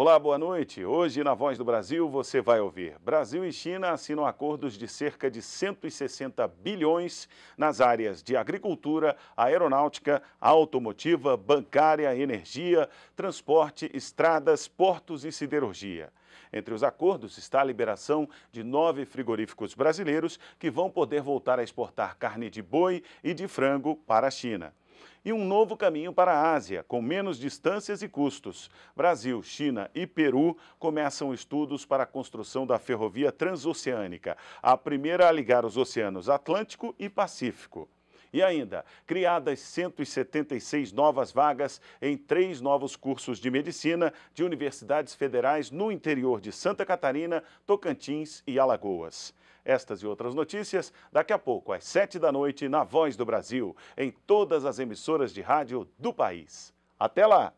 Olá, boa noite. Hoje, na Voz do Brasil, você vai ouvir: Brasil e China assinam acordos de cerca de 160 bilhões nas áreas de agricultura, aeronáutica, automotiva, bancária, energia, transporte, estradas, portos e siderurgia. Entre os acordos está a liberação de nove frigoríficos brasileiros que vão poder voltar a exportar carne de boi e de frango para a China e um novo caminho para a Ásia, com menos distâncias e custos. Brasil, China e Peru começam estudos para a construção da ferrovia transoceânica, a primeira a ligar os oceanos Atlântico e Pacífico. E ainda, criadas 176 novas vagas em três novos cursos de medicina de universidades federais no interior de Santa Catarina, Tocantins e Alagoas. Estas e outras notícias daqui a pouco, às sete da noite, na Voz do Brasil, em todas as emissoras de rádio do país. Até lá!